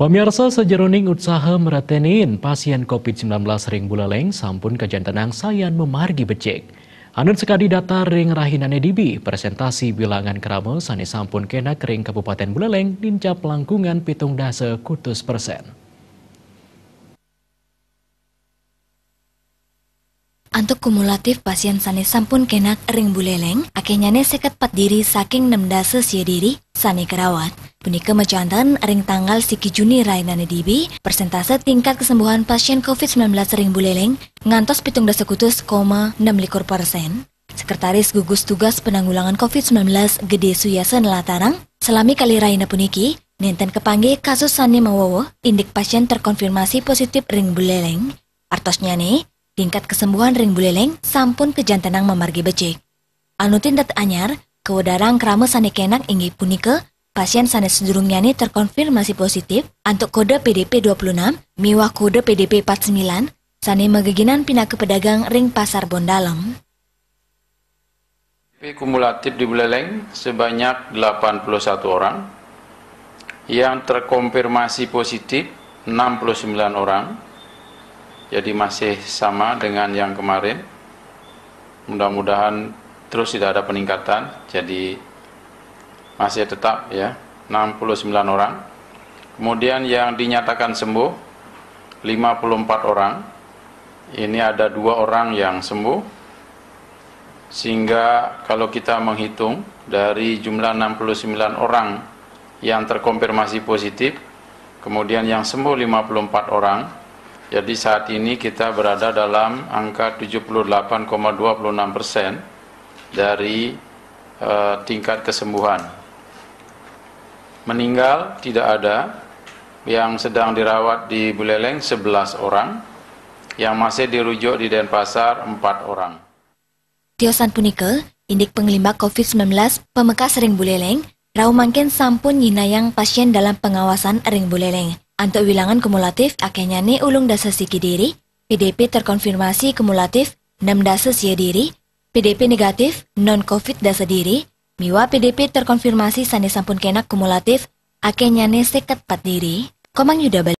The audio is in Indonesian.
Pemirsa sejeruning usaha meratenin pasien COVID-19 ring bulaleng sampun tenang sayan memargi becek. Anun sekali data ring rahinane dibi, presentasi bilangan kerama sani sampun kena kering Kabupaten Buleleng, dincap langkungan pitung dasa kutus persen. Antuk kumulatif pasien sani sampun kenak ring buleleng, akhirnya nih seket pat diri saking nemda sesia diri, sane kerawat. Punika mecantan ring tanggal siki Juni Rainane Dibi, persentase tingkat kesembuhan pasien COVID-19 ring buleleng, ngantos pitung kutus koma persen. Sekretaris Gugus Tugas Penanggulangan COVID-19 Gede Suyasen Latarang, selami kali Raina puniki, nenten kepanggi kasus sane mawowo, indik pasien terkonfirmasi positif ring buleleng. Artosnya nih, tingkat kesembuhan ring buleleng sampun kejantenang memargi becik. Anu dat anyar, kewadarang krama kenak inggi punike, pasien sanes nyani terkonfirmasi positif untuk kode PDP 26, miwah kode PDP 49, sane megeginan pindah ke pedagang ring pasar Bondalem. PDP kumulatif di Buleleng sebanyak 81 orang, yang terkonfirmasi positif 69 orang, jadi masih sama dengan yang kemarin mudah-mudahan terus tidak ada peningkatan jadi masih tetap ya 69 orang kemudian yang dinyatakan sembuh 54 orang ini ada dua orang yang sembuh sehingga kalau kita menghitung dari jumlah 69 orang yang terkonfirmasi positif kemudian yang sembuh 54 orang jadi saat ini kita berada dalam angka 78,26 persen dari eh, tingkat kesembuhan. Meninggal tidak ada, yang sedang dirawat di Buleleng 11 orang, yang masih dirujuk di Denpasar 4 orang. Tiosan punike, indik penglima COVID-19 pemekas ring Buleleng, Mangken sampun nyinayang pasien dalam pengawasan ring Buleleng. Untuk wilangan kumulatif, akhirnya nih ulung dasa siki diri, PDP terkonfirmasi kumulatif 6 dasa sia diri, PDP negatif non-COVID dasa diri, miwa PDP terkonfirmasi sani sampun kenak kumulatif, akhirnya nih seketat pat diri, komang yuda balik.